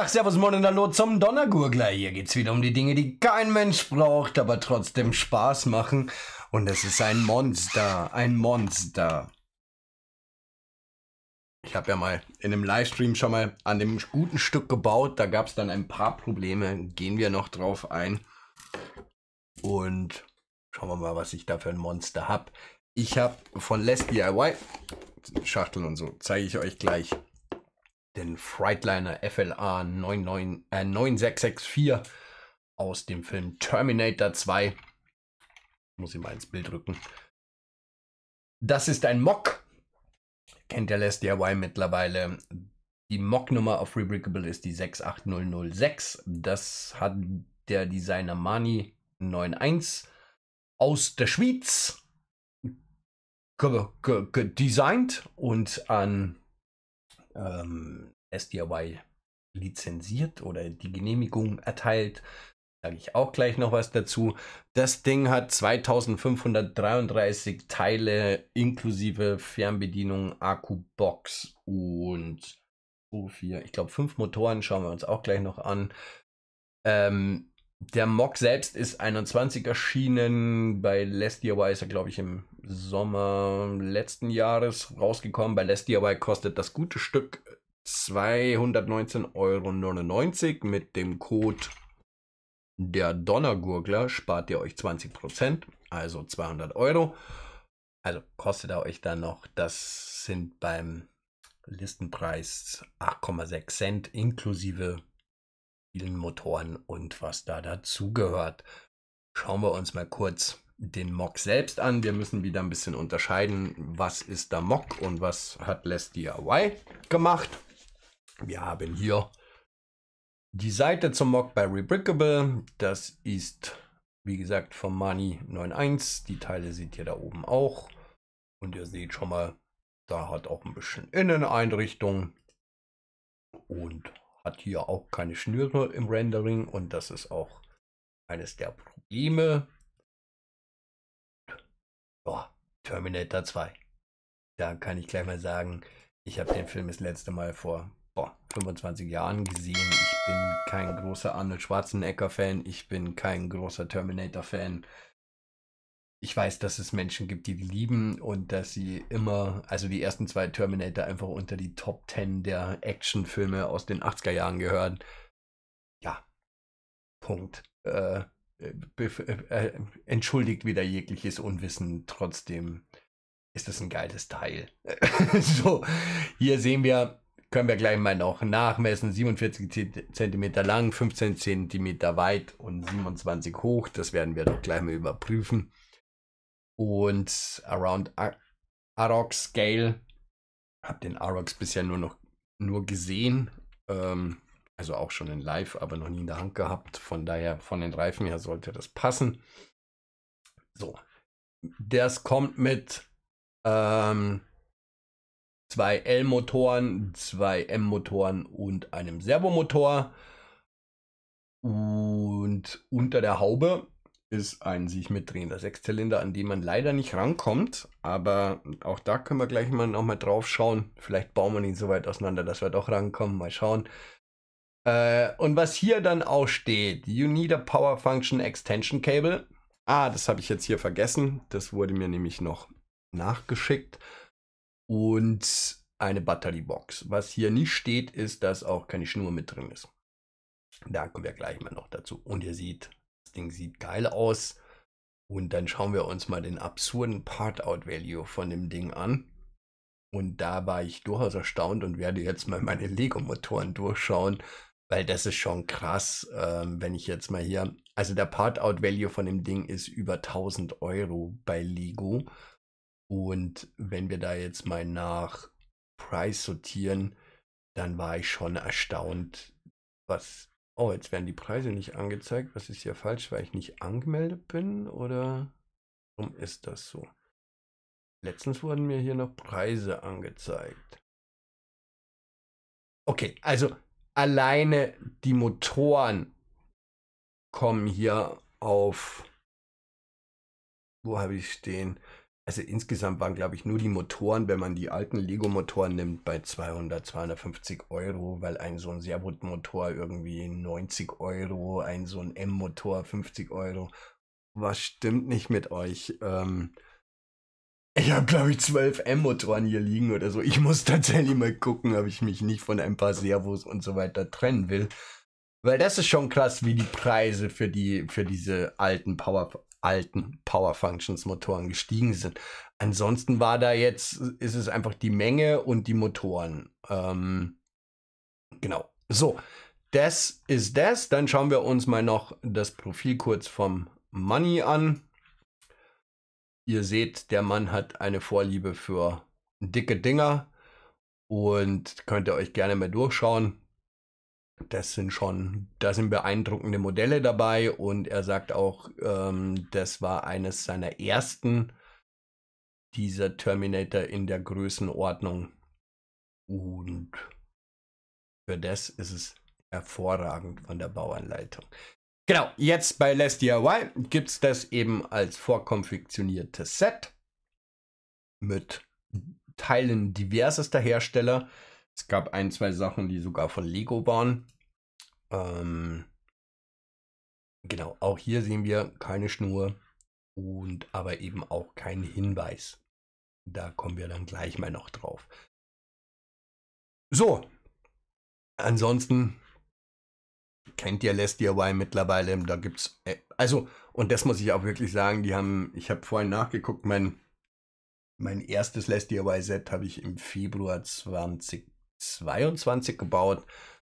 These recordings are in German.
Tag, Servus, Moin und Hallo zum Donnergurgler. Hier geht's wieder um die Dinge, die kein Mensch braucht, aber trotzdem Spaß machen. Und es ist ein Monster, ein Monster. Ich habe ja mal in einem Livestream schon mal an dem guten Stück gebaut. Da gab es dann ein paar Probleme. Gehen wir noch drauf ein. Und schauen wir mal, was ich da für ein Monster habe. Ich habe von Les DIY Schachteln und so. Zeige ich euch gleich den Freightliner FLA 99, äh, 9664 aus dem Film Terminator 2. Muss ich mal ins Bild rücken. Das ist ein Mock. Kennt der Les DIY mittlerweile. Die Mock-Nummer auf Rebrickable ist die 68006. Das hat der Designer Mani 91 aus der Schweiz designt und an ähm, SDIY lizenziert oder die Genehmigung erteilt. Sage ich auch gleich noch was dazu. Das Ding hat 2533 Teile inklusive Fernbedienung, Akku, Box und so vier, ich glaube fünf Motoren schauen wir uns auch gleich noch an. Ähm, der Mock selbst ist 21 erschienen. Bei Last Year ist er, glaube ich, im Sommer letzten Jahres rausgekommen. Bei Less DIY kostet das gute Stück 219,99 Euro. Mit dem Code der Donnergurgler spart ihr euch 20%, also 200 Euro. Also kostet er euch dann noch, das sind beim Listenpreis 8,6 Cent inklusive vielen Motoren und was da dazugehört. Schauen wir uns mal kurz den Mock selbst an. Wir müssen wieder ein bisschen unterscheiden, was ist der Mock und was hat Les DIY gemacht. Wir haben hier die Seite zum Mock bei Rebrickable. Das ist, wie gesagt, vom Mani 9.1. Die Teile seht ihr da oben auch. Und ihr seht schon mal, da hat auch ein bisschen Inneneinrichtung und hat hier auch keine Schnüre im Rendering und das ist auch eines der Probleme Boah, Terminator 2. Da kann ich gleich mal sagen, ich habe den Film das letzte Mal vor boah, 25 Jahren gesehen. Ich bin kein großer Arnold Schwarzenegger-Fan. Ich bin kein großer Terminator-Fan. Ich weiß, dass es Menschen gibt, die die lieben und dass sie immer, also die ersten zwei Terminator einfach unter die Top 10 der Actionfilme aus den 80er Jahren gehören. Ja. Punkt. Äh, äh, äh, entschuldigt wieder jegliches Unwissen. Trotzdem ist das ein geiles Teil. so, hier sehen wir, können wir gleich mal noch nachmessen, 47 cm lang, 15 cm weit und 27 hoch. Das werden wir doch gleich mal überprüfen. Und Around Arox Scale, habe den Arox bisher nur noch nur gesehen. Ähm, also auch schon in Live, aber noch nie in der Hand gehabt. Von daher, von den Reifen her sollte das passen. So, das kommt mit ähm, zwei L-Motoren, zwei M-Motoren und einem Servomotor. Und unter der Haube ist ein sich mitdrehender Sechszylinder, an dem man leider nicht rankommt. Aber auch da können wir gleich mal nochmal drauf schauen. Vielleicht bauen wir ihn so weit auseinander, dass wir doch rankommen. Mal schauen. Äh, und was hier dann auch steht, you need a Power Function Extension Cable. Ah, das habe ich jetzt hier vergessen. Das wurde mir nämlich noch nachgeschickt. Und eine Batteriebox. Was hier nicht steht, ist, dass auch keine Schnur mit drin ist. Da kommen wir gleich mal noch dazu. Und ihr seht, das Ding sieht geil aus. Und dann schauen wir uns mal den absurden Part-Out-Value von dem Ding an. Und da war ich durchaus erstaunt und werde jetzt mal meine Lego-Motoren durchschauen. Weil das ist schon krass, ähm, wenn ich jetzt mal hier. Also der Part-Out-Value von dem Ding ist über 1000 Euro bei Lego. Und wenn wir da jetzt mal nach Price sortieren, dann war ich schon erstaunt, was. Oh, jetzt werden die Preise nicht angezeigt. Was ist hier falsch, weil ich nicht angemeldet bin? Oder warum ist das so? Letztens wurden mir hier noch Preise angezeigt. Okay, also alleine die Motoren kommen hier auf. Wo habe ich stehen? Also insgesamt waren, glaube ich, nur die Motoren, wenn man die alten Lego-Motoren nimmt, bei 200, 250 Euro, weil ein so ein Servo-Motor irgendwie 90 Euro, ein so ein M-Motor 50 Euro. Was stimmt nicht mit euch? Ähm, ich habe, glaube ich, 12 M-Motoren hier liegen oder so. Ich muss tatsächlich mal gucken, ob ich mich nicht von ein paar Servos und so weiter trennen will. Weil das ist schon krass, wie die Preise für, die, für diese alten Power, alten Power Functions Motoren gestiegen sind. Ansonsten war da jetzt, ist es einfach die Menge und die Motoren. Ähm, genau. So, das ist das. Dann schauen wir uns mal noch das Profil kurz vom Money an ihr seht, der Mann hat eine Vorliebe für dicke Dinger und könnt ihr euch gerne mal durchschauen. Das sind schon, da sind beeindruckende Modelle dabei und er sagt auch, ähm, das war eines seiner ersten dieser Terminator in der Größenordnung. Und für das ist es hervorragend von der Bauanleitung. Genau, jetzt bei Less DIY gibt es das eben als vorkonfektioniertes Set mit Teilen diversester Hersteller. Es gab ein, zwei Sachen, die sogar von Lego waren. Ähm, genau, auch hier sehen wir keine Schnur und aber eben auch keinen Hinweis. Da kommen wir dann gleich mal noch drauf. So, ansonsten kennt ja Les DIY mittlerweile. Da gibt's äh, also und das muss ich auch wirklich sagen. Die haben, ich habe vorhin nachgeguckt, mein mein erstes Les DIY Set habe ich im Februar 2022 gebaut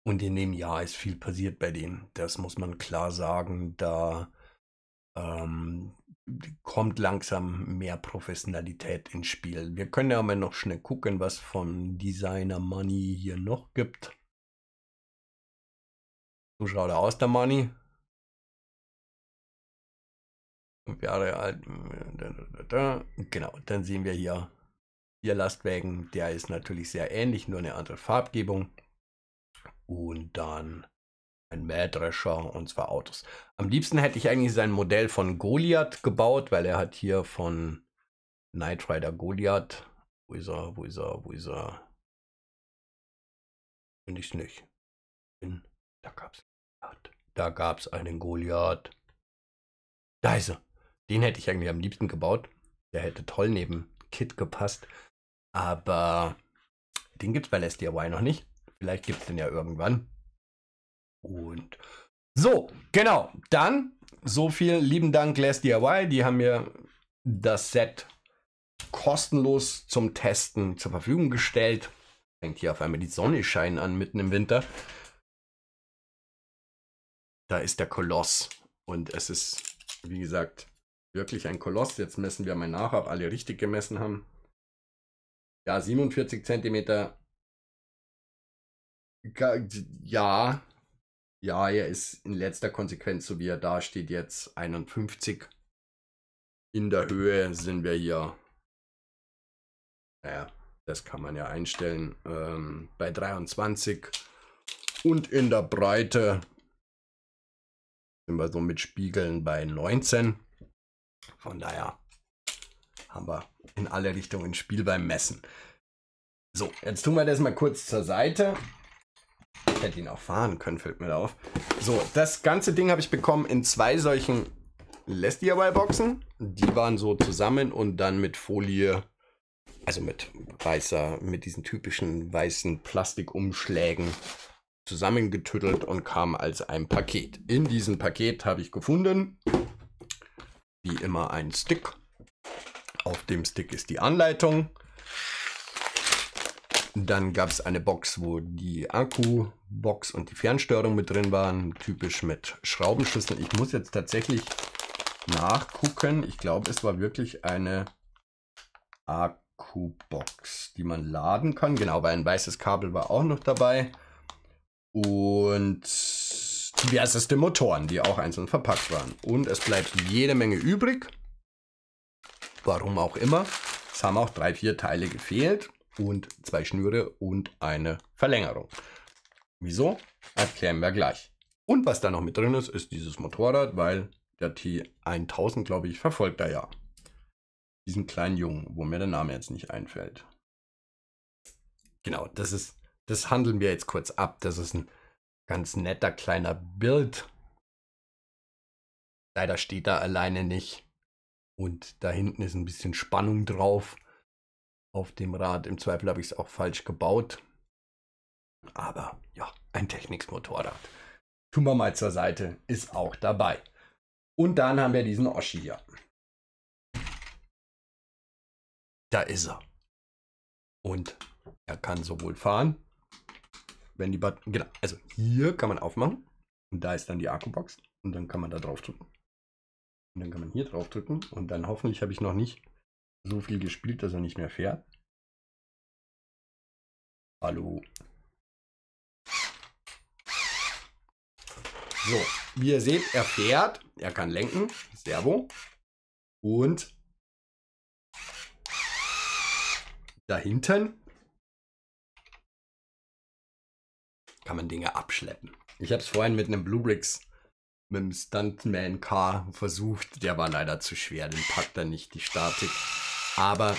und in dem Jahr ist viel passiert bei denen. Das muss man klar sagen. Da ähm, kommt langsam mehr Professionalität ins Spiel. Wir können ja mal noch schnell gucken, was von Designer Money hier noch gibt. So schaut er aus, der Money. Jahre alt. Genau, dann sehen wir hier Ihr Lastwagen. Der ist natürlich sehr ähnlich, nur eine andere Farbgebung. Und dann ein Mähdrescher und zwei Autos. Am liebsten hätte ich eigentlich sein Modell von Goliath gebaut, weil er hat hier von Knight Rider Goliath. Wo ist er? Wo ist er? Wo ist er? Finde ich nicht. In, hm, da es da gab's einen Goliath. Da ist er. Den hätte ich eigentlich am liebsten gebaut. Der hätte toll neben Kit gepasst. Aber den gibt's bei Let's DIY noch nicht. Vielleicht gibt's den ja irgendwann. Und so, genau. Dann so viel lieben Dank Glass DIY. Die haben mir das Set kostenlos zum Testen zur Verfügung gestellt. Fängt hier auf einmal die Sonne scheinen an mitten im Winter. Da ist der Koloss. Und es ist, wie gesagt, wirklich ein Koloss. Jetzt messen wir mal nach, ob alle richtig gemessen haben. Ja, 47 cm. Ja, ja, er ist in letzter Konsequenz, so wie er da steht, jetzt 51. In der Höhe sind wir hier. Naja, das kann man ja einstellen. Ähm, bei 23. Und in der Breite sind wir so mit Spiegeln bei 19. Von daher haben wir in alle Richtungen Spiel beim Messen. So, jetzt tun wir das mal kurz zur Seite. Ich hätte ihn auch fahren können, fällt mir da auf. So, das ganze Ding habe ich bekommen in zwei solchen lässt Boxen. Die waren so zusammen und dann mit Folie, also mit weißer, mit diesen typischen weißen Plastikumschlägen zusammengetüttelt und kam als ein Paket. In diesem Paket habe ich gefunden, wie immer, ein Stick. Auf dem Stick ist die Anleitung. Dann gab es eine Box, wo die Akku-Box und die Fernsteuerung mit drin waren, typisch mit Schraubenschlüsseln. Ich muss jetzt tatsächlich nachgucken. Ich glaube, es war wirklich eine Akku-Box, die man laden kann. Genau, weil ein weißes Kabel war auch noch dabei und diverseste Motoren, die auch einzeln verpackt waren. Und es bleibt jede Menge übrig. Warum auch immer. Es haben auch drei, vier Teile gefehlt und zwei Schnüre und eine Verlängerung. Wieso? Erklären wir gleich. Und was da noch mit drin ist, ist dieses Motorrad, weil der T1000, glaube ich, verfolgt er ja. Diesen kleinen Jungen, wo mir der Name jetzt nicht einfällt. Genau, das ist das handeln wir jetzt kurz ab. Das ist ein ganz netter kleiner Bild. Leider steht er alleine nicht. Und da hinten ist ein bisschen Spannung drauf auf dem Rad. Im Zweifel habe ich es auch falsch gebaut. Aber ja, ein Technics-Motorrad. Tun wir mal zur Seite, ist auch dabei. Und dann haben wir diesen Oschi hier. Da ist er. Und er kann sowohl fahren wenn die Batterie. Genau, also hier kann man aufmachen. Und da ist dann die Akkubox. Und dann kann man da drauf drücken. Und dann kann man hier drauf drücken. Und dann hoffentlich habe ich noch nicht so viel gespielt, dass er nicht mehr fährt. Hallo. So, wie ihr seht, er fährt, er kann lenken, Servo. Und da hinten kann man Dinge abschleppen. Ich habe es vorhin mit einem Bluebricks, mit einem Stuntman Car versucht. Der war leider zu schwer, den packt er nicht, die Statik. Aber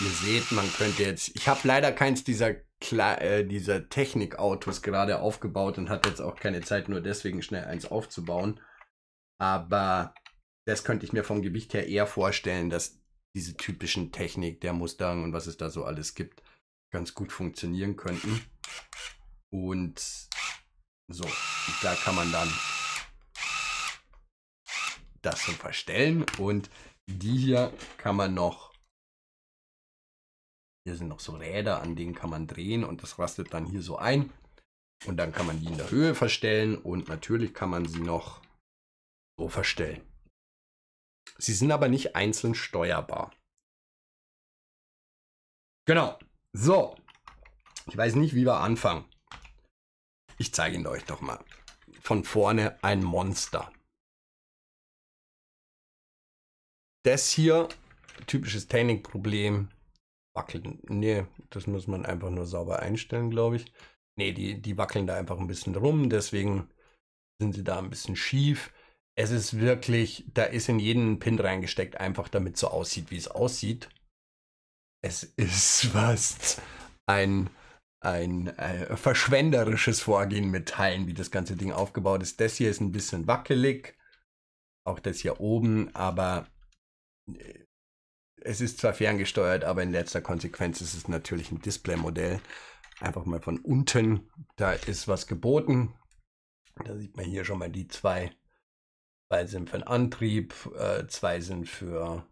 ihr seht, man könnte jetzt, ich habe leider keins dieser, Kle äh, dieser Technikautos gerade aufgebaut und hatte jetzt auch keine Zeit, nur deswegen schnell eins aufzubauen. Aber das könnte ich mir vom Gewicht her eher vorstellen, dass diese typischen Technik der Mustang und was es da so alles gibt, ganz gut funktionieren könnten. Und so, da kann man dann das schon verstellen. Und die hier kann man noch, hier sind noch so Räder, an denen kann man drehen und das rastet dann hier so ein. Und dann kann man die in der Höhe verstellen und natürlich kann man sie noch so verstellen. Sie sind aber nicht einzeln steuerbar. Genau. So. Ich weiß nicht, wie wir anfangen. Ich zeige ihn euch doch mal. Von vorne ein Monster. Das hier, typisches Tanning-Problem. Wackeln. Nee, das muss man einfach nur sauber einstellen, glaube ich. Nee, die, die wackeln da einfach ein bisschen rum, deswegen sind sie da ein bisschen schief. Es ist wirklich, da ist in jeden Pin reingesteckt, einfach damit so aussieht, wie es aussieht. Es ist fast ein ein äh, verschwenderisches Vorgehen mit Teilen, wie das ganze Ding aufgebaut ist. Das hier ist ein bisschen wackelig, auch das hier oben, aber äh, es ist zwar ferngesteuert, aber in letzter Konsequenz ist es natürlich ein Display-Modell. Einfach mal von unten, da ist was geboten. Da sieht man hier schon mal die zwei. Zwei sind für den Antrieb, äh, zwei sind für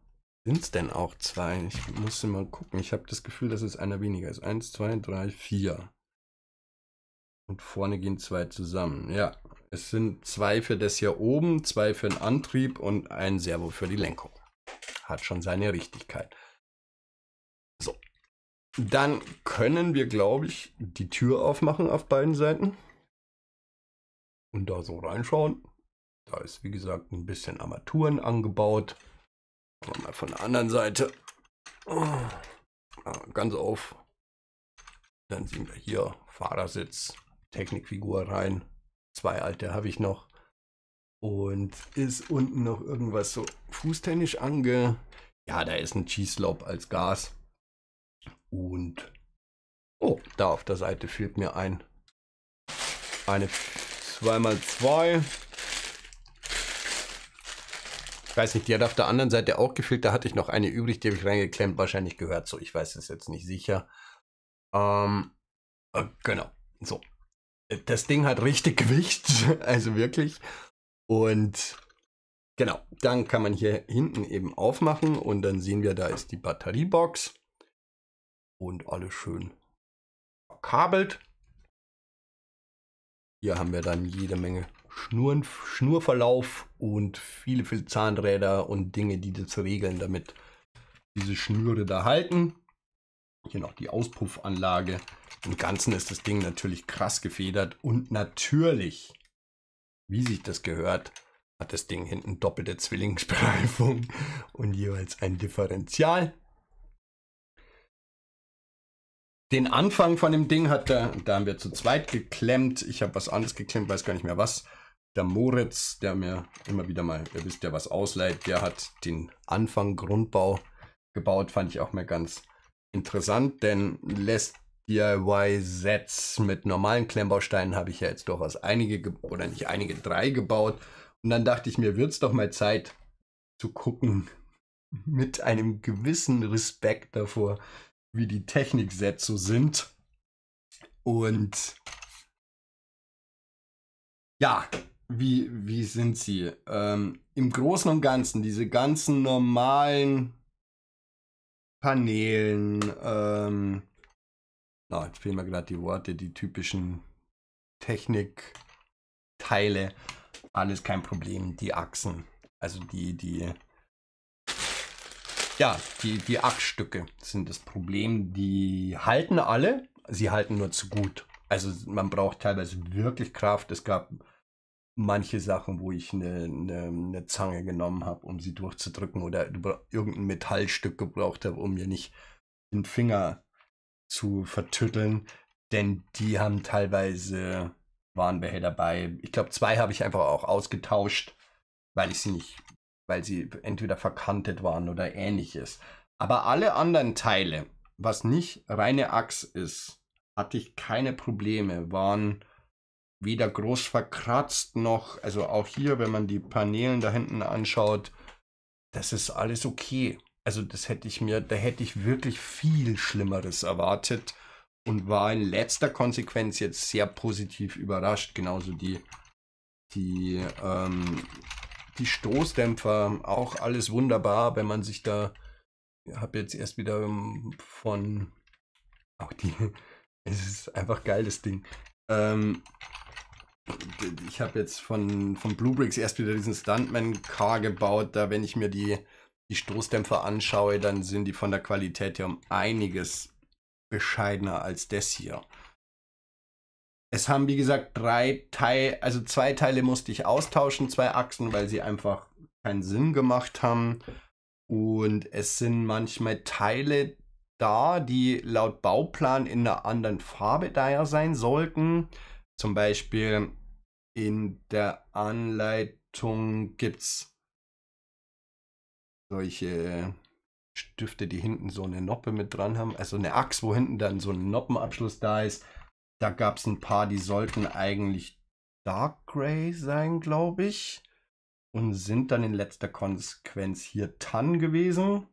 sind es denn auch zwei? Ich muss mal gucken. Ich habe das Gefühl, dass es einer weniger ist. Eins, zwei, drei, vier. Und vorne gehen zwei zusammen. Ja, es sind zwei für das hier oben, zwei für den Antrieb und ein Servo für die Lenkung. Hat schon seine Richtigkeit. So. Dann können wir, glaube ich, die Tür aufmachen auf beiden Seiten. Und da so reinschauen. Da ist, wie gesagt, ein bisschen Armaturen angebaut mal von der anderen Seite. Ah, ganz auf. Dann sehen wir hier Fahrersitz, Technikfigur rein. Zwei alte habe ich noch. Und ist unten noch irgendwas so fußtennisch ange... Ja, da ist ein Cheese-Lob als Gas. Und... Oh, da auf der Seite fehlt mir ein... Eine 2x2 ich weiß nicht, die hat auf der anderen Seite auch gefehlt. Da hatte ich noch eine übrig, die habe ich reingeklemmt. Wahrscheinlich gehört so. Ich weiß es jetzt nicht sicher. Ähm, äh, genau. So. Das Ding hat richtig Gewicht. Also wirklich. Und genau, dann kann man hier hinten eben aufmachen und dann sehen wir, da ist die Batteriebox und alles schön verkabelt. Hier haben wir dann jede Menge Schnuren, Schnurverlauf und viele, viele Zahnräder und Dinge, die das regeln, damit diese Schnüre da halten. Hier noch die Auspuffanlage. Im Ganzen ist das Ding natürlich krass gefedert und natürlich, wie sich das gehört, hat das Ding hinten doppelte Zwillingsbereifung und jeweils ein Differential. Den Anfang von dem Ding hat er, da haben wir zu zweit geklemmt. Ich habe was anderes geklemmt, weiß gar nicht mehr was der Moritz, der mir immer wieder mal, ihr wisst ja, was ausleiht, der hat den Anfang Grundbau gebaut, fand ich auch mal ganz interessant, denn lässt DIY-Sets mit normalen Klemmbausteinen habe ich ja jetzt durchaus einige, oder nicht einige, drei gebaut. Und dann dachte ich mir, wird es doch mal Zeit zu gucken, mit einem gewissen Respekt davor, wie die Technik-Sets so sind. Und ja, wie, wie sind sie? Ähm, Im Großen und Ganzen, diese ganzen normalen Paneelen, ähm, na, jetzt fehlen mir gerade die Worte, die typischen Technikteile, alles kein Problem. Die Achsen, also die, die, ja, die, die Achsstücke sind das Problem. Die halten alle, sie halten nur zu gut. Also man braucht teilweise wirklich Kraft. Es gab manche Sachen, wo ich eine, eine, eine Zange genommen habe, um sie durchzudrücken oder irgendein Metallstück gebraucht habe, um mir nicht den Finger zu vertütteln, denn die haben teilweise Warnbehälter dabei. Ich glaube, zwei habe ich einfach auch ausgetauscht, weil ich sie nicht, weil sie entweder verkantet waren oder ähnliches. Aber alle anderen Teile, was nicht reine Axt ist, hatte ich keine Probleme, waren weder groß verkratzt noch, also auch hier, wenn man die Paneelen da hinten anschaut, das ist alles okay. Also das hätte ich mir, da hätte ich wirklich viel Schlimmeres erwartet und war in letzter Konsequenz jetzt sehr positiv überrascht. Genauso die, die, ähm, die Stoßdämpfer, auch alles wunderbar, wenn man sich da, ich habe jetzt erst wieder ähm, von, auch die, es ist einfach geil, das Ding. Ähm, ich habe jetzt von, von Bluebricks erst wieder diesen Stuntman-Car gebaut. Da, wenn ich mir die, die Stoßdämpfer anschaue, dann sind die von der Qualität her um einiges bescheidener als das hier. Es haben, wie gesagt, drei Teile, also zwei Teile musste ich austauschen, zwei Achsen, weil sie einfach keinen Sinn gemacht haben. Und es sind manchmal Teile da, die laut Bauplan in einer anderen Farbe daher sein sollten. Zum Beispiel in der Anleitung gibt es solche Stifte, die hinten so eine Noppe mit dran haben. Also eine Axt, wo hinten dann so ein Noppenabschluss da ist. Da gab es ein paar, die sollten eigentlich Dark Grey sein, glaube ich. Und sind dann in letzter Konsequenz hier Tan gewesen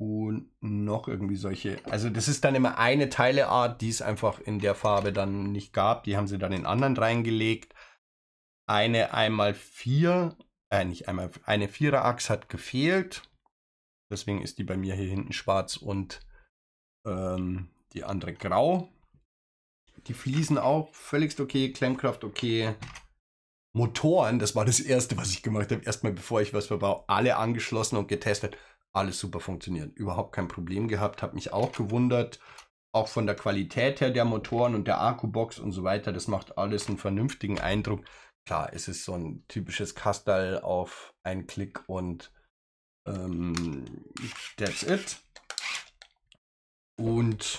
und noch irgendwie solche. Also das ist dann immer eine Teileart, die es einfach in der Farbe dann nicht gab. Die haben sie dann in anderen reingelegt. Eine einmal vier, äh nicht einmal, eine Viererachs hat gefehlt. Deswegen ist die bei mir hier hinten schwarz und ähm, die andere grau. Die Fliesen auch völligst okay, Klemmkraft okay. Motoren, das war das erste, was ich gemacht habe. Erstmal bevor ich was verbau, alle angeschlossen und getestet alles super funktioniert. Überhaupt kein Problem gehabt. Hat mich auch gewundert, auch von der Qualität her der Motoren und der Akkubox und so weiter. Das macht alles einen vernünftigen Eindruck. Klar, es ist so ein typisches Kastal auf einen Klick und ähm, that's it. Und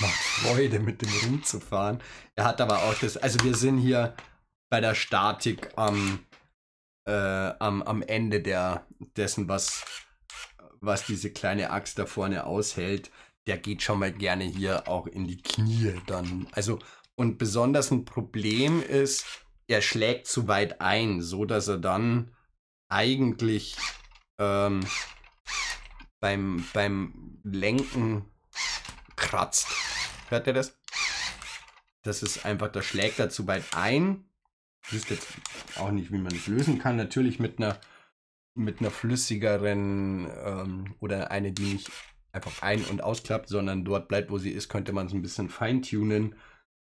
macht Freude, mit dem rumzufahren. Er hat aber auch das, also wir sind hier bei der Statik am ähm, äh, am, am Ende der, dessen, was, was diese kleine Axt da vorne aushält, der geht schon mal gerne hier auch in die Knie dann. Also, und besonders ein Problem ist, er schlägt zu weit ein, so dass er dann eigentlich ähm, beim, beim Lenken kratzt. Hört ihr das? Das ist einfach, da schlägt er zu weit ein ich wüsste jetzt auch nicht, wie man es lösen kann. Natürlich mit einer, mit einer flüssigeren ähm, oder eine, die nicht einfach ein- und ausklappt, sondern dort bleibt, wo sie ist, könnte man es ein bisschen feintunen.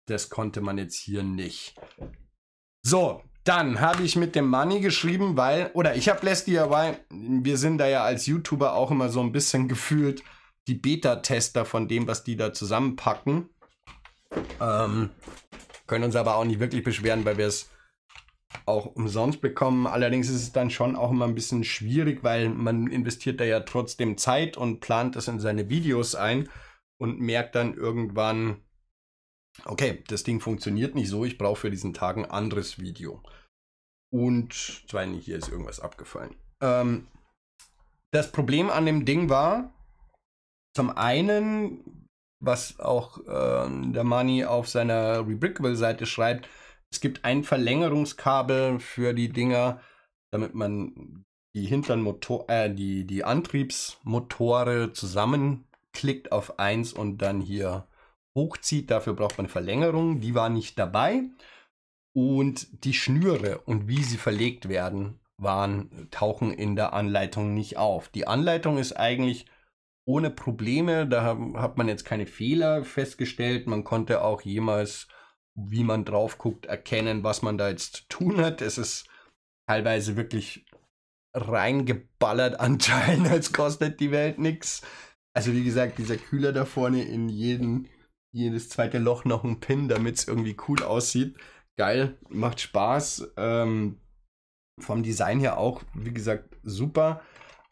Das konnte man jetzt hier nicht. So, dann habe ich mit dem Money geschrieben, weil, oder ich habe Let's weil wir sind da ja als YouTuber auch immer so ein bisschen gefühlt die Beta-Tester von dem, was die da zusammenpacken. Ähm, können uns aber auch nicht wirklich beschweren, weil wir es auch umsonst bekommen. Allerdings ist es dann schon auch immer ein bisschen schwierig, weil man investiert da ja trotzdem Zeit und plant das in seine Videos ein und merkt dann irgendwann, okay, das Ding funktioniert nicht so, ich brauche für diesen Tag ein anderes Video. Und zwar hier ist irgendwas abgefallen. Ähm, das Problem an dem Ding war, zum einen, was auch äh, der Mani auf seiner Rebrickable-Seite schreibt, es gibt ein Verlängerungskabel für die Dinger, damit man die hinteren Motor äh, die, die Antriebsmotore zusammenklickt auf eins und dann hier hochzieht. Dafür braucht man Verlängerung. Die war nicht dabei. Und die Schnüre und wie sie verlegt werden, waren, tauchen in der Anleitung nicht auf. Die Anleitung ist eigentlich ohne Probleme. Da hat man jetzt keine Fehler festgestellt. Man konnte auch jemals wie man drauf guckt, erkennen, was man da jetzt zu tun hat. Es ist teilweise wirklich reingeballert an Teilen, als kostet die Welt nichts. Also wie gesagt, dieser Kühler da vorne in jeden, jedes zweite Loch noch ein Pin, damit es irgendwie cool aussieht. Geil, macht Spaß. Ähm, vom Design her auch, wie gesagt, super.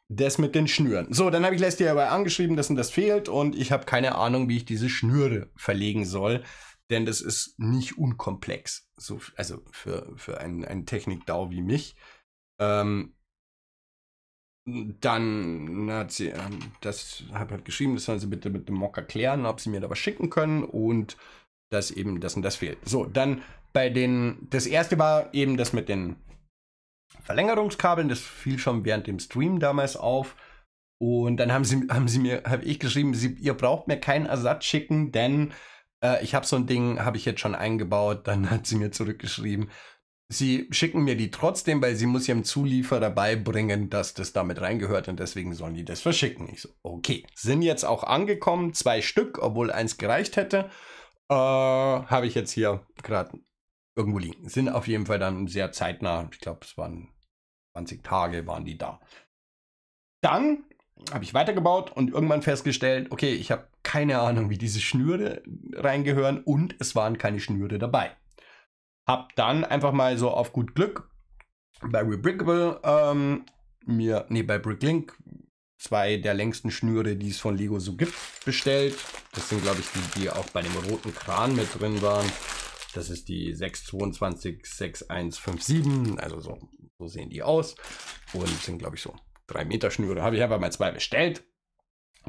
Das mit den Schnüren. So, dann habe ich Leslie dabei angeschrieben, dass ihm das fehlt und ich habe keine Ahnung, wie ich diese Schnüre verlegen soll denn das ist nicht unkomplex. So, also für, für einen, einen Technik-DAO wie mich. Ähm, dann hat sie, ähm, das habe halt geschrieben, das sollen sie bitte mit dem Mock erklären, ob sie mir da was schicken können und dass eben das und das fehlt. So, dann bei den, das erste war eben das mit den Verlängerungskabeln, das fiel schon während dem Stream damals auf. Und dann haben sie, haben sie mir, habe ich geschrieben, sie, ihr braucht mir keinen Ersatz schicken, denn äh, ich habe so ein Ding, habe ich jetzt schon eingebaut, dann hat sie mir zurückgeschrieben, sie schicken mir die trotzdem, weil sie muss ihrem Zulieferer beibringen, dass das damit reingehört und deswegen sollen die das verschicken. Ich so, okay, sind jetzt auch angekommen, zwei Stück, obwohl eins gereicht hätte, äh, habe ich jetzt hier gerade irgendwo liegen. Sind auf jeden Fall dann sehr zeitnah, ich glaube, es waren 20 Tage waren die da. Dann habe ich weitergebaut und irgendwann festgestellt, okay, ich habe keine Ahnung, wie diese Schnüre reingehören und es waren keine Schnüre dabei. Hab dann einfach mal so auf gut Glück bei Rebrickable ähm, mir, nee, bei Bricklink zwei der längsten Schnüre, die es von Lego so gibt, bestellt. Das sind, glaube ich, die, die auch bei dem roten Kran mit drin waren. Das ist die 6226157, also so, so sehen die aus und sind, glaube ich, so drei Meter Schnüre. Habe ich einfach mal zwei bestellt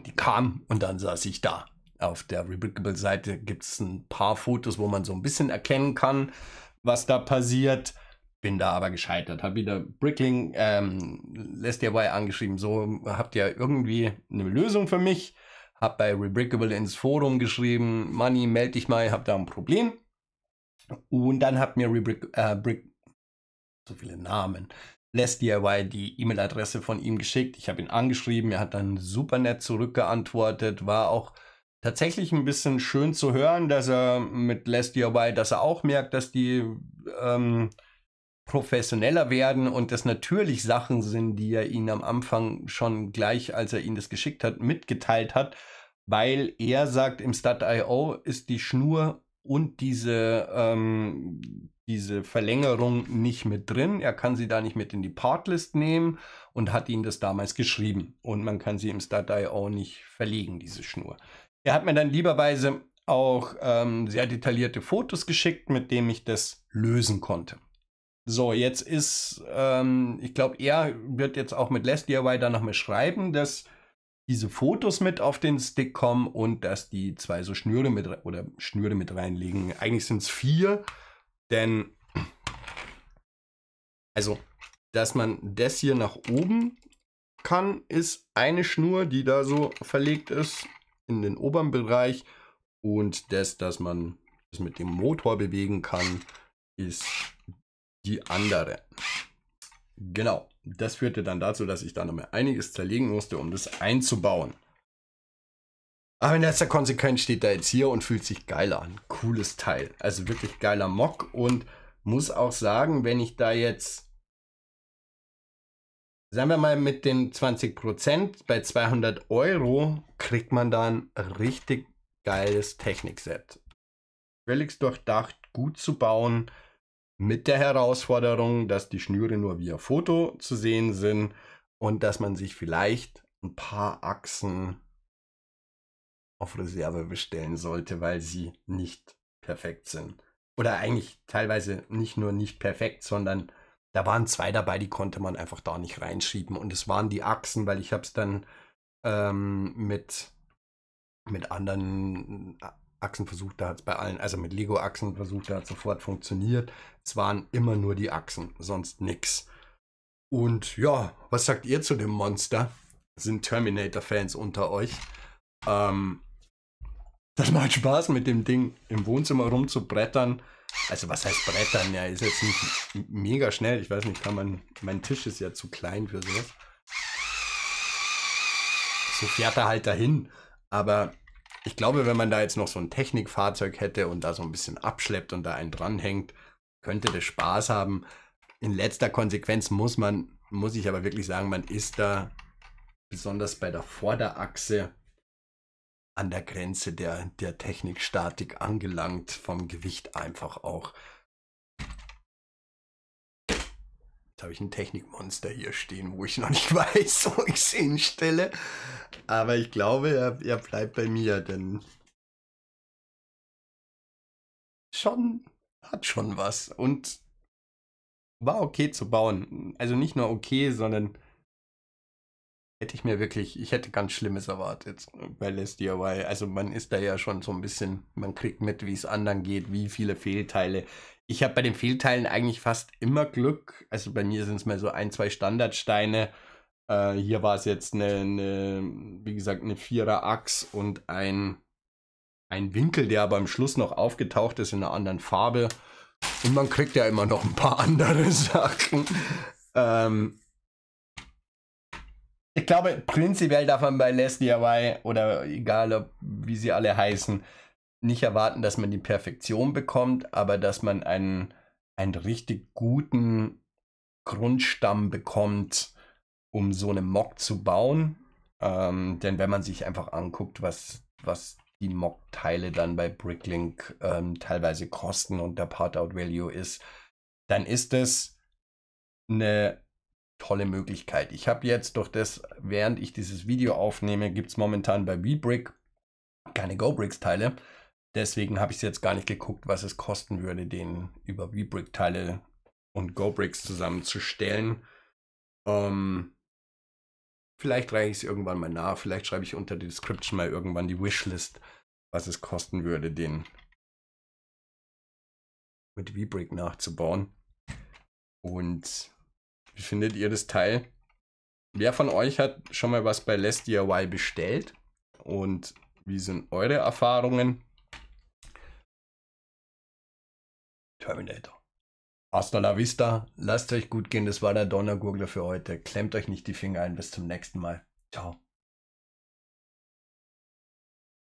die kam und dann saß ich da. Auf der Rebrickable-Seite gibt es ein paar Fotos, wo man so ein bisschen erkennen kann, was da passiert. Bin da aber gescheitert. Hab wieder Brickling, ähm, lässt dir bei angeschrieben, so habt ihr irgendwie eine Lösung für mich. Hab bei Rebrickable ins Forum geschrieben, Money, melde dich mal, hab da ein Problem. Und dann hat mir Rebrick, äh, Brick, so viele Namen. Less DIY die E-Mail-Adresse von ihm geschickt. Ich habe ihn angeschrieben, er hat dann super nett zurückgeantwortet, war auch tatsächlich ein bisschen schön zu hören, dass er mit Les DIY, dass er auch merkt, dass die ähm, professioneller werden und das natürlich Sachen sind, die er ihnen am Anfang schon gleich, als er ihnen das geschickt hat, mitgeteilt hat, weil er sagt, im Stat.io ist die Schnur und diese, ähm, diese Verlängerung nicht mit drin. Er kann sie da nicht mit in die Partlist nehmen und hat ihnen das damals geschrieben. Und man kann sie im Start.io nicht verlegen, diese Schnur. Er hat mir dann lieberweise auch ähm, sehr detaillierte Fotos geschickt, mit denen ich das lösen konnte. So, jetzt ist, ähm, ich glaube, er wird jetzt auch mit Less DIY da nochmal schreiben, dass diese Fotos mit auf den Stick kommen und dass die zwei so Schnüre mit oder Schnüre mit reinlegen. Eigentlich sind es vier, denn also, dass man das hier nach oben kann, ist eine Schnur, die da so verlegt ist in den oberen Bereich und das, dass man es mit dem Motor bewegen kann, ist die andere. Genau das führte dann dazu, dass ich da noch mal einiges zerlegen musste, um das einzubauen. Aber in letzter Konsequenz steht er jetzt hier und fühlt sich geil an. Cooles Teil. Also wirklich geiler Mock und muss auch sagen, wenn ich da jetzt, sagen wir mal mit den 20% bei 200 Euro, kriegt man dann richtig geiles Technikset. Völlig durchdacht, gut zu bauen. Mit der Herausforderung, dass die Schnüre nur via Foto zu sehen sind und dass man sich vielleicht ein paar Achsen auf Reserve bestellen sollte, weil sie nicht perfekt sind. Oder eigentlich teilweise nicht nur nicht perfekt, sondern da waren zwei dabei, die konnte man einfach da nicht reinschieben. Und es waren die Achsen, weil ich habe es dann ähm, mit, mit anderen da hat es bei allen, also mit Lego-Achsen versucht, hat sofort funktioniert. Es waren immer nur die Achsen, sonst nix. Und ja, was sagt ihr zu dem Monster? Sind Terminator-Fans unter euch? Ähm, das macht Spaß, mit dem Ding im Wohnzimmer rumzubrettern. Also was heißt brettern? Ja, ist jetzt nicht mega schnell. Ich weiß nicht, kann man. Mein Tisch ist ja zu klein für sowas. So fährt er halt dahin. Aber ich glaube, wenn man da jetzt noch so ein Technikfahrzeug hätte und da so ein bisschen abschleppt und da einen dranhängt, könnte das Spaß haben. In letzter Konsequenz muss man, muss ich aber wirklich sagen, man ist da besonders bei der Vorderachse an der Grenze der, der Technikstatik angelangt, vom Gewicht einfach auch. Jetzt habe ich ein Technikmonster hier stehen, wo ich noch nicht weiß, wo ich es hinstelle. Aber ich glaube, er, er bleibt bei mir, denn schon hat schon was und war okay zu bauen. Also nicht nur okay, sondern hätte ich mir wirklich, ich hätte ganz Schlimmes erwartet bei Les DIY. Also man ist da ja schon so ein bisschen, man kriegt mit, wie es anderen geht, wie viele Fehlteile. Ich habe bei den Fehlteilen eigentlich fast immer Glück. Also bei mir sind es mal so ein, zwei Standardsteine. Äh, hier war es jetzt eine, eine, wie gesagt, eine Vierer-Achs und ein, ein Winkel, der aber am Schluss noch aufgetaucht ist in einer anderen Farbe. Und man kriegt ja immer noch ein paar andere Sachen. Ähm, ich glaube, prinzipiell darf man bei Leslie Away oder egal, ob, wie sie alle heißen, nicht erwarten, dass man die Perfektion bekommt, aber dass man einen, einen richtig guten Grundstamm bekommt, um so eine Mock zu bauen. Ähm, denn wenn man sich einfach anguckt, was, was die Mock-Teile dann bei Bricklink ähm, teilweise kosten und der Part-Out-Value ist, dann ist es eine tolle Möglichkeit. Ich habe jetzt durch das, während ich dieses Video aufnehme, gibt es momentan bei WeBrick keine GoBricks-Teile. Deswegen habe ich es jetzt gar nicht geguckt, was es kosten würde, den über WeBrick-Teile und GoBricks zusammenzustellen. Ähm, vielleicht reiche ich es irgendwann mal nach. Vielleicht schreibe ich unter die Description mal irgendwann die Wishlist, was es kosten würde, den mit WeBrick nachzubauen. Und wie findet ihr das Teil? Wer von euch hat schon mal was bei Less DIY bestellt? Und wie sind eure Erfahrungen? Terminator. Hasta la vista. Lasst euch gut gehen. Das war der Donnergurgler für heute. Klemmt euch nicht die Finger ein. Bis zum nächsten Mal. Ciao.